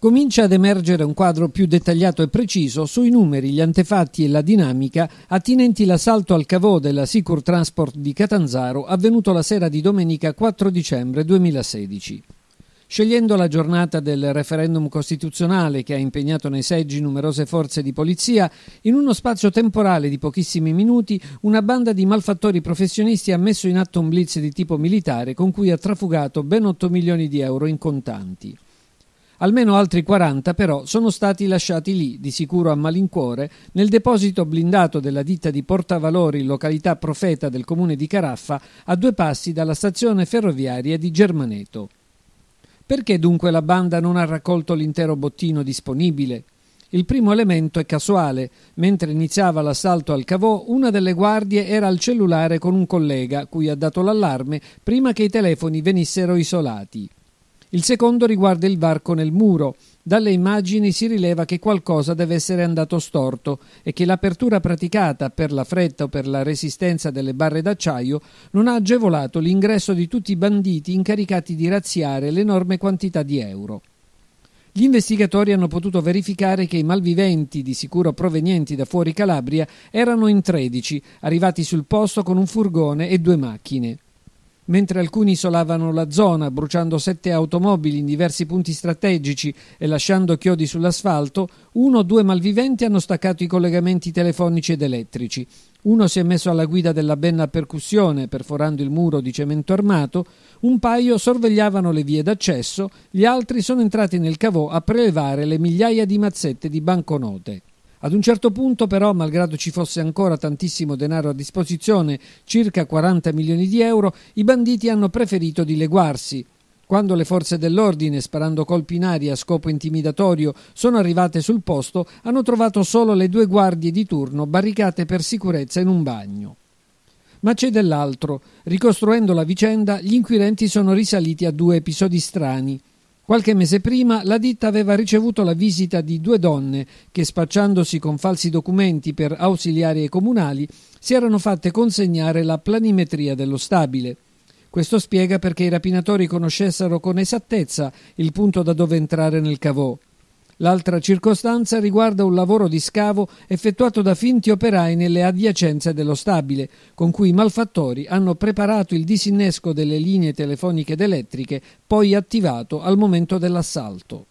comincia ad emergere un quadro più dettagliato e preciso sui numeri, gli antefatti e la dinamica attinenti l'assalto al cavò della Sicur Transport di Catanzaro avvenuto la sera di domenica 4 dicembre 2016. Scegliendo la giornata del referendum costituzionale che ha impegnato nei seggi numerose forze di polizia, in uno spazio temporale di pochissimi minuti una banda di malfattori professionisti ha messo in atto un blitz di tipo militare con cui ha trafugato ben 8 milioni di euro in contanti. Almeno altri 40 però sono stati lasciati lì, di sicuro a malincuore, nel deposito blindato della ditta di portavalori in località Profeta del comune di Caraffa, a due passi dalla stazione ferroviaria di Germaneto. Perché dunque la banda non ha raccolto l'intero bottino disponibile? Il primo elemento è casuale. Mentre iniziava l'assalto al Cavò, una delle guardie era al cellulare con un collega, cui ha dato l'allarme prima che i telefoni venissero isolati. Il secondo riguarda il varco nel muro. Dalle immagini si rileva che qualcosa deve essere andato storto e che l'apertura praticata per la fretta o per la resistenza delle barre d'acciaio non ha agevolato l'ingresso di tutti i banditi incaricati di razziare l'enorme quantità di euro. Gli investigatori hanno potuto verificare che i malviventi, di sicuro provenienti da fuori Calabria, erano in 13, arrivati sul posto con un furgone e due macchine. Mentre alcuni isolavano la zona, bruciando sette automobili in diversi punti strategici e lasciando chiodi sull'asfalto, uno o due malviventi hanno staccato i collegamenti telefonici ed elettrici. Uno si è messo alla guida della benna a percussione, perforando il muro di cemento armato, un paio sorvegliavano le vie d'accesso, gli altri sono entrati nel cavò a prelevare le migliaia di mazzette di banconote. Ad un certo punto però, malgrado ci fosse ancora tantissimo denaro a disposizione, circa 40 milioni di euro, i banditi hanno preferito dileguarsi. Quando le forze dell'ordine, sparando colpi in aria a scopo intimidatorio, sono arrivate sul posto, hanno trovato solo le due guardie di turno barricate per sicurezza in un bagno. Ma c'è dell'altro. Ricostruendo la vicenda, gli inquirenti sono risaliti a due episodi strani. Qualche mese prima la ditta aveva ricevuto la visita di due donne che, spacciandosi con falsi documenti per ausiliarie comunali, si erano fatte consegnare la planimetria dello stabile. Questo spiega perché i rapinatori conoscessero con esattezza il punto da dove entrare nel cavò. L'altra circostanza riguarda un lavoro di scavo effettuato da finti operai nelle adiacenze dello stabile, con cui i malfattori hanno preparato il disinnesco delle linee telefoniche ed elettriche, poi attivato al momento dell'assalto.